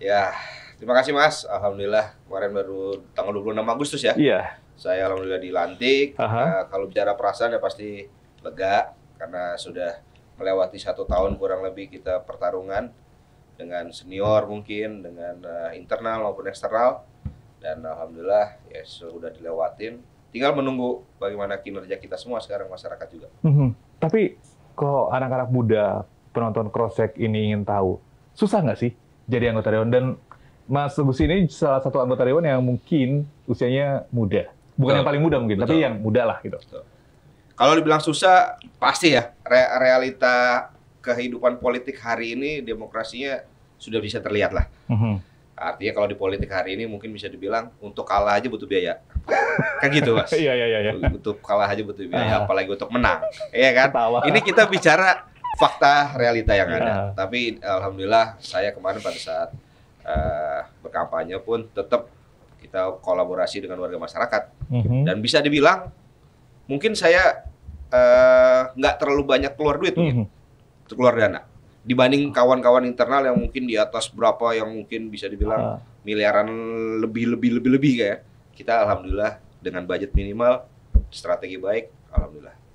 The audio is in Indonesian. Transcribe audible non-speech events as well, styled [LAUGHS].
Ya, terima kasih Mas. Alhamdulillah kemarin baru tanggal 26 Agustus ya. Iya. Saya alhamdulillah dilantik. nah, kalau bicara perasaan ya pasti lega karena sudah melewati satu tahun kurang lebih kita pertarungan dengan senior mungkin dengan uh, internal maupun eksternal dan alhamdulillah ya sudah dilewatin tinggal menunggu bagaimana kinerja kita semua sekarang masyarakat juga mm -hmm. tapi kok anak-anak muda penonton CrossCheck ini ingin tahu susah nggak sih jadi anggota dewan dan Mas Teguh ini salah satu anggota dewan yang mungkin usianya muda. Bukan Betul. yang paling muda mungkin, Betul. tapi yang muda lah gitu. Kalau dibilang susah, pasti ya. Re realita kehidupan politik hari ini demokrasinya sudah bisa terlihat lah. Mm -hmm. Artinya kalau di politik hari ini mungkin bisa dibilang untuk kalah aja butuh biaya. kan gitu, Mas. [LAUGHS] Iya, iya, iya, iya. Untuk kalah aja butuh biaya, apalagi untuk menang. Iya kan? Ketawa. Ini kita bicara fakta realita yang ada. Iya. Tapi alhamdulillah saya kemarin pada saat uh, berkampanye pun tetap kita kolaborasi dengan warga masyarakat mm-hmm. dan bisa dibilang mungkin saya eh, nggak uh, terlalu banyak keluar duit mm-hmm. mungkin mhm. keluar dana dibanding kawan-kawan internal yang mungkin di atas berapa yang mungkin bisa dibilang uh. miliaran lebih lebih lebih lebih kayak kita alhamdulillah dengan budget minimal strategi baik alhamdulillah